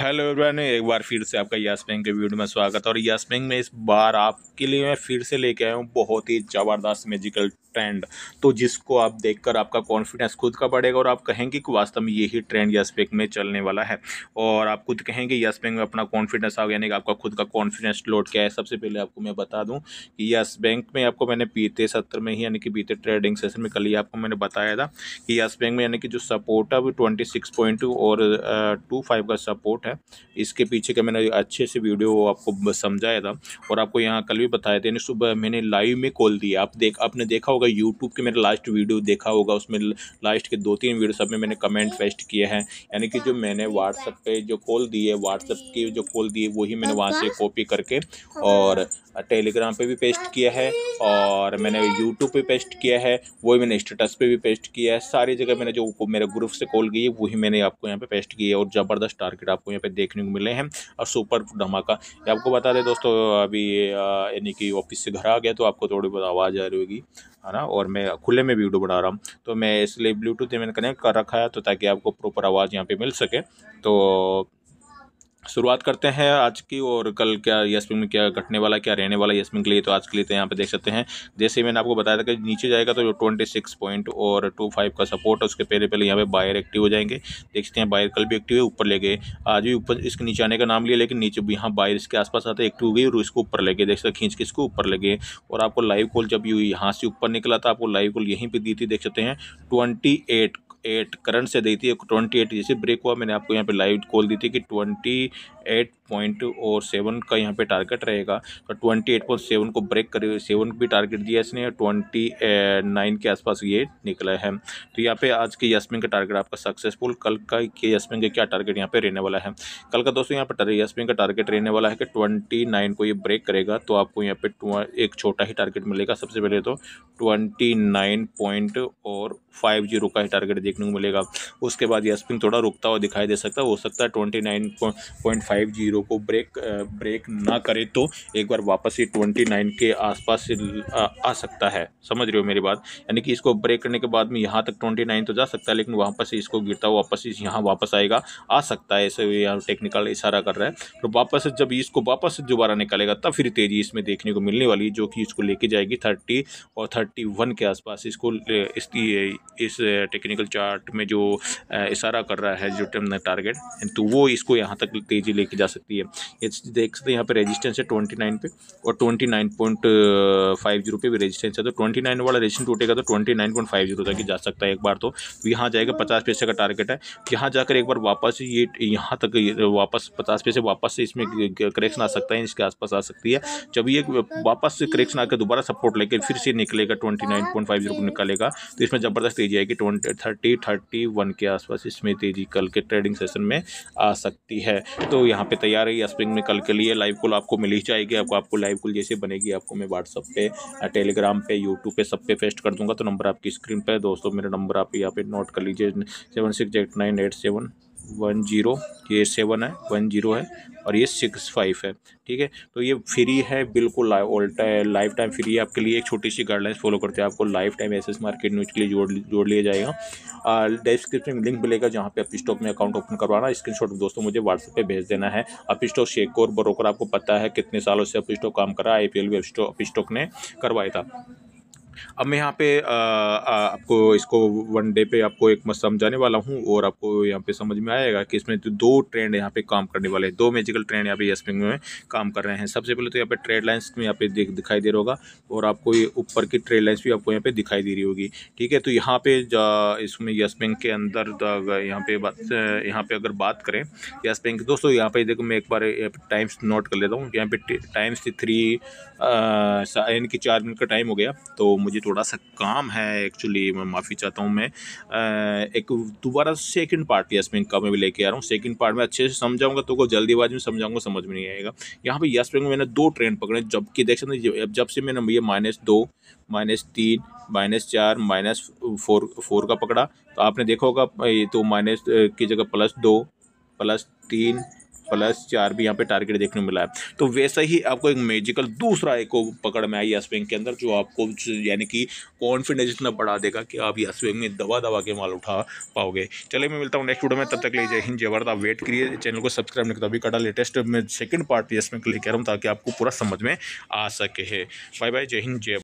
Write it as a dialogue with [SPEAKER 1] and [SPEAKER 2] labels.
[SPEAKER 1] hello everyone एक बार फिर से आपका यस बैंक के वीडियो में स्वागत है और यस बैंक में इस बार आपके लिए मैं फिर से लेके आया हूँ बहुत ही ज़बरदस्त मैजिकल ट्रेंड तो जिसको आप देखकर आपका कॉन्फिडेंस खुद का बढ़ेगा और आप कहेंगे कि वास्तव में यही ट्रेंड यस बैंक में चलने वाला है और आप खुद कहेंगे यस बैंक में अपना कॉन्फिडेंस आ यानी कि आपका खुद का कॉन्फिडेंस लोड क्या है सबसे पहले आपको मैं बता दूँ कि यस बैंक में आपको मैंने बीते सत्र में ही यानी कि बीते ट्रेडिंग सेशन में कल ही आपको मैंने बताया था कि यस बैंक में यानी कि जो सपोर्ट है वो ट्वेंटी और टू का सपोर्ट है है इसके पीछे का मैंने अच्छे से वीडियो आपको समझाया था और आपको यहाँ कल भी बताया था सुबह मैंने लाइव में कॉल दिया आप देख आपने देखा होगा यूट्यूब के मेरा लास्ट वीडियो देखा होगा उसमें लास्ट के दो तीन वीडियो सब में मैंने कमेंट फेस्ट किए हैं यानी कि जो मैंने व्हाट्सअप पर जो कॉल दी है व्हाट्सअप की जो कॉल दी है वही मैंने वहाँ से कॉपी करके और टेलीग्राम पे भी पेस्ट किया है और मैंने यूट्यूब पे पेस्ट किया है वही मैंने स्टेटस पे भी पेस्ट किया है सारी जगह मैंने जो मेरे ग्रुप से कॉल की है वही मैंने आपको यहाँ पे पेस्ट किया है और ज़बरदस्त टारगेट आपको यहाँ पे देखने को मिले हैं और सुपर धमाका आपको बता दें दोस्तों अभी यानी कि ऑफिस से घर आ गया तो आपको थोड़ी बहुत आवाज़ आ रही होगी है ना और मैं खुले में वीडियो बना रहा हूँ तो मैं इसलिए ब्लूटूथ मैंने कनेक्ट कर रखा है तो ताकि आपको प्रॉपर आवाज़ यहाँ पर मिल सके तो शुरुआत करते हैं आज की और कल क्या यशमिन में क्या घटने वाला क्या रहने वाला यशमिन के लिए तो आज के लिए तो यहाँ पे देख सकते हैं जैसे मैंने आपको बताया था कि नीचे जाएगा तो ट्वेंटी सिक्स पॉइंट और टू फाइव का सपोर्ट है उसके पहले पहले यहाँ पे बायर एक्टिव हो जाएंगे देख सकते हैं बायर कल भी एक्टिव है ऊपर ले गए आज भी ऊपर इसके नीचे आने का नाम लिया लेकिन नीचे भी यहाँ बायर इसके आसपास आते एक्टिव हो गई और इसको ऊपर ले गए देख सकते खींच के इसको ऊपर ले गए और आपको लाइव कॉल जब यहाँ से ऊपर निकला था आपको लाइव कॉल यहीं पर दी थी देख सकते हैं ट्वेंटी एट एट करंट से दी थी ट्वेंटी एट जैसे ब्रेक हुआ मैंने आपको यहाँ पे लाइव कॉल दी थी कि ट्वेंटी एट पॉइंट और सेवन का यहाँ पे टारगेट रहेगा तो ट्वेंटी एट पॉइंट सेवन को ब्रेक कर सेवन भी टारगेट दिया इसने और ट्वेंटी नाइन के आसपास ये निकला है तो यहाँ पे आज के यसमिन का टारगेट आपका सक्सेसफुल कल का के यसमिन का क्या टारगेट यहाँ पे रहने वाला है कल का दोस्तों यहाँ पर यसमिन का टारगेट रहने वाला है कि ट्वेंटी नाइन को ये ब्रेक करेगा तो आपको यहाँ पे एक छोटा ही टारगेट मिलेगा सबसे पहले तो ट्वेंटी नाइन पॉइंट और फाइव जीरो का ही टारगेट देखने को मिलेगा उसके बाद यह स्पिन थोड़ा रुकता हुआ दिखाई दे सकता है हो सकता है twenty nine point five zero को ब्रेक ब्रेक ना करे तो एक बार वापस ही ट्वेंटी नाइन के आसपास से आ, आ सकता है समझ रहे हो मेरी बात यानी कि इसको ब्रेक करने के बाद में यहाँ तक ट्वेंटी नाइन तो जा सकता है लेकिन वहाँ पर इसको गिरता हुआ वापस यहाँ वापस आएगा आ सकता है ऐसे यहाँ टेक्निकल इशारा कर रहा है तो वापस जब इसको वापस दोबारा निकालेगा तब फिर तेज़ी इसमें देखने को मिलने वाली जो कि इसको लेके जाएगी थर्टी और थर्टी वन के आसपास इसको इस, टेक्निकल चार्ट चार्ट में जो इशारा कर रहा है जो टारगेट तो वो इसको यहाँ तक तेज़ी लेके जा सकती है ये देख सकते हैं यहाँ पे रेजिस्टेंस है ट्वेंटी नाइन पे और twenty nine point five zero पे भी रेजिस्टेंस है तो ट्वेंटी नाइन वाला रेजिस्टेंस टूटेगा तो twenty nine point five zero तक ही जा सकता है एक बार तो, तो यहाँ जाएगा पचास पैसे का टारगेट है यहाँ जाकर एक बार वापस ये यहाँ तक वापस पचास पैसे वापस से इसमें करेक्शन आ सकता है इसके आसपास आ सकती है जब ये वापस से करेक्शन आकर दोबारा सपोर्ट लेकर फिर से निकलेगा twenty nine point five zero को निकालेगा तो इसमें ज़बरदस्त तेजी आएगी ट्वेंटी थर्टी थर्टी वन के आसपास इसमें तेज़ी कल के ट्रेडिंग सेशन में आ सकती है तो यहाँ पे तैयार है स्प्रिंग में कल के लिए लाइव कॉल आपको मिल ही जाएगी आपको आपको लाइव कॉल जैसे बनेगी आपको मैं व्हाट्सअप पे टेलीग्राम पे यूट्यूब पे सब पे पेस्ट कर दूंगा तो नंबर आपकी स्क्रीन पर दोस्तों मेरा नंबर आप यहाँ पे नोट कर लीजिए seven six eight nine eight seven one zero ये सेवन है वन जीरो है और ये सिक्स फाइव है ठीक है तो ये फ्री है बिल्कुल लाइफ टाइम फ्री है आपके लिए एक छोटी सी गाइडलाइंस फॉलो करते हैं आपको life time S market news के लिए जोड़ जोड़ लिया जाएगा डिस्क्रिप्शन में लिंक मिलेगा जहाँ पे आप स्टॉक में अकाउंट ओपन करवाना स्क्रीन शॉट दोस्तों मुझे व्हाट्सएप पर भेज देना है आप स्टॉक शेक और ब्रोकर आपको पता है कितने सालों से आप स्टॉक काम करा आई पी एल भी स्टॉक ने करवाया था अब मैं यहाँ पे आपको इसको वन डे पे आपको एक समझाने वाला हूँ और आपको यहाँ पे समझ में आएगा कि इसमें दो ट्रेंड यहाँ पे काम करने वाले हैं दो मेजिकल ट्रेंड यहाँ पे बैंक में काम कर रहे हैं सबसे पहले तो यहाँ पे ट्रेड लाइन्स में यहाँ पे दिखाई दे रहा होगा और आपको ये ऊपर की ट्रेड लाइन्स भी आपको यहाँ पे दिखाई दे रही होगी ठीक है तो यहाँ पे इसमें यस बैंक के अंदर यहाँ पे बात यहाँ पे अगर बात करें यस बैंक दोस्तों यहाँ पे देखो मैं एक बार टाइम्स नोट कर लेता हूँ यहाँ पे टाइम्स थ्री यानी कि चार मिनट का टाइम हो गया तो मुझे थोड़ा सा काम है एक्चुअली मैं माफ़ी चाहता हूँ मैं एक दोबारा सेकंड पार्ट यस बैंक का मैं भी लेके आ रहा हूँ सेकंड पार्ट में अच्छे से समझाऊंगा तो को जल्दीबाजी में समझाऊंगा समझ में नहीं आएगा यहाँ पे यस बैंक में मैंने दो ट्रेंड पकड़े जबकि देख सकते जब से मैंने भैया माइनस दो माइनस तीन माइनस चार माइनस फोर फोर का पकड़ा तो आपने देखा होगा तो माइनस की जगह प्लस दो प्लस तीन प्लस चार भी यहाँ पे टारगेट देखने को मिला है तो वैसा ही आपको एक मेजिकल दूसरा एक पकड़ में आई यस बैंक के अंदर जो आपको यानी कि कॉन्फिडेंस इतना बढ़ा देगा कि आप यस बैंक में दबा दबा के माल उठा पाओगे चले मैं मिलता हूँ नेक्स्ट वीडियो में तब तक ले जय हिंद जयवर्द आप वेट करिए चैनल को सब्सक्राइब नहीं करता अभी कटा लेटेस्ट में सेकंड पार्ट यस बैंक लेकर हूँ ताकि आपको पूरा समझ में आ सके है बाय बाय जय हिंद जय